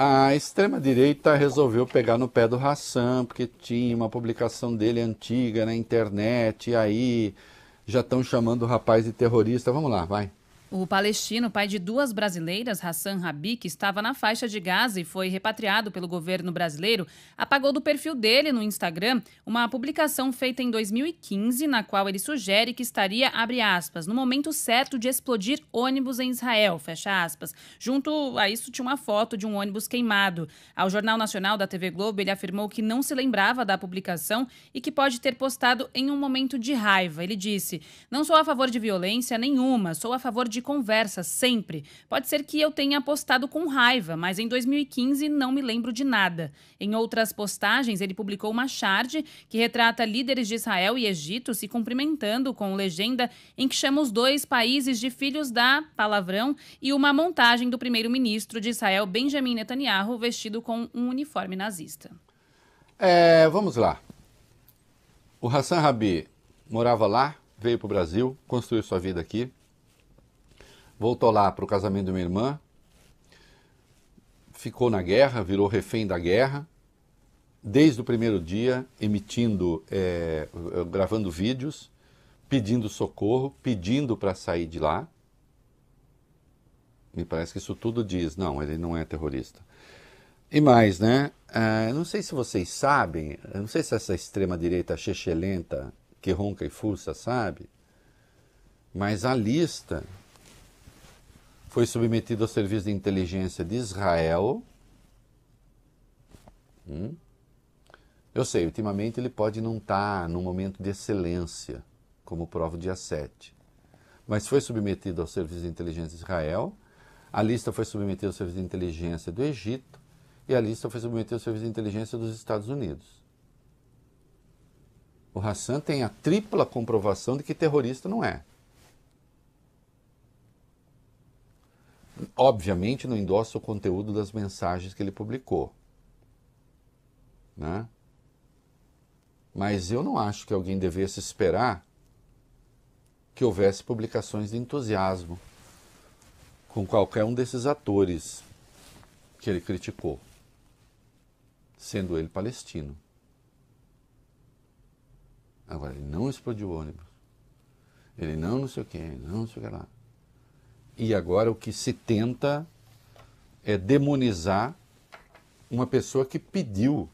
a extrema-direita resolveu pegar no pé do Hassan, porque tinha uma publicação dele antiga na internet, e aí já estão chamando o rapaz de terrorista. Vamos lá, vai. O palestino, pai de duas brasileiras, Hassan Rabi, que estava na faixa de Gaza e foi repatriado pelo governo brasileiro, apagou do perfil dele no Instagram uma publicação feita em 2015, na qual ele sugere que estaria, abre aspas, no momento certo de explodir ônibus em Israel, fecha aspas. Junto a isso tinha uma foto de um ônibus queimado. Ao Jornal Nacional da TV Globo, ele afirmou que não se lembrava da publicação e que pode ter postado em um momento de raiva. Ele disse: Não sou a favor de violência nenhuma, sou a favor de de conversa, sempre. Pode ser que eu tenha postado com raiva, mas em 2015 não me lembro de nada. Em outras postagens, ele publicou uma charge que retrata líderes de Israel e Egito se cumprimentando com legenda em que chama os dois países de filhos da palavrão e uma montagem do primeiro-ministro de Israel, Benjamin Netanyahu, vestido com um uniforme nazista. É, vamos lá. O Hassan Rabi morava lá, veio para o Brasil, construiu sua vida aqui voltou lá para o casamento de minha irmã, ficou na guerra, virou refém da guerra, desde o primeiro dia, emitindo, é, eh, gravando vídeos, pedindo socorro, pedindo para sair de lá. Me parece que isso tudo diz, não, ele não é terrorista. E mais, né? Ah, não sei se vocês sabem, não sei se essa extrema-direita chechelenta que ronca e fuça sabe, mas a lista foi submetido ao serviço de inteligência de Israel. Hum? Eu sei, ultimamente ele pode não estar tá num momento de excelência, como prova o dia 7. Mas foi submetido ao serviço de inteligência de Israel, a lista foi submetida ao serviço de inteligência do Egito e a lista foi submetida ao serviço de inteligência dos Estados Unidos. O Hassan tem a tripla comprovação de que terrorista não é. Obviamente não endossa o conteúdo das mensagens que ele publicou. Né? Mas eu não acho que alguém devesse esperar que houvesse publicações de entusiasmo com qualquer um desses atores que ele criticou, sendo ele palestino. Agora, ele não explodiu o ônibus. Ele não não sei o que, não, não sei o que lá. E agora o que se tenta é demonizar uma pessoa que pediu,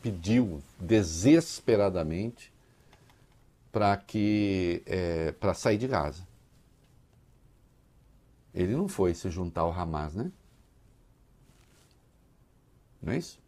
pediu desesperadamente para que é, para sair de Gaza. Ele não foi se juntar ao Hamas, né? Não é isso?